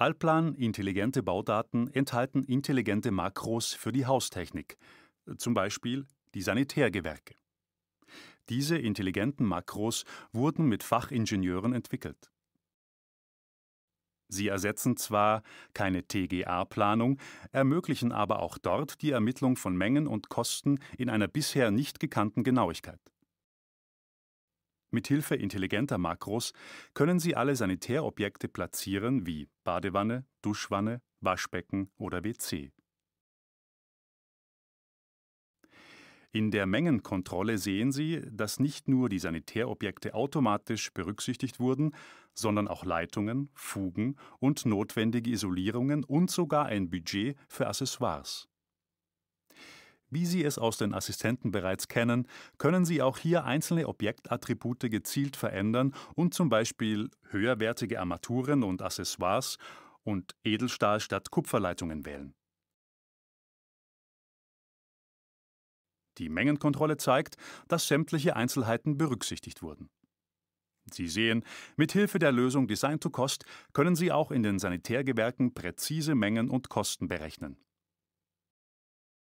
Allplan Intelligente Baudaten enthalten intelligente Makros für die Haustechnik, zum Beispiel die Sanitärgewerke. Diese intelligenten Makros wurden mit Fachingenieuren entwickelt. Sie ersetzen zwar keine TGA-Planung, ermöglichen aber auch dort die Ermittlung von Mengen und Kosten in einer bisher nicht gekannten Genauigkeit. Mithilfe intelligenter Makros können Sie alle Sanitärobjekte platzieren wie Badewanne, Duschwanne, Waschbecken oder WC. In der Mengenkontrolle sehen Sie, dass nicht nur die Sanitärobjekte automatisch berücksichtigt wurden, sondern auch Leitungen, Fugen und notwendige Isolierungen und sogar ein Budget für Accessoires. Wie Sie es aus den Assistenten bereits kennen, können Sie auch hier einzelne Objektattribute gezielt verändern und zum Beispiel höherwertige Armaturen und Accessoires und Edelstahl statt Kupferleitungen wählen. Die Mengenkontrolle zeigt, dass sämtliche Einzelheiten berücksichtigt wurden. Sie sehen, mit Hilfe der Lösung Design to Cost können Sie auch in den Sanitärgewerken präzise Mengen und Kosten berechnen.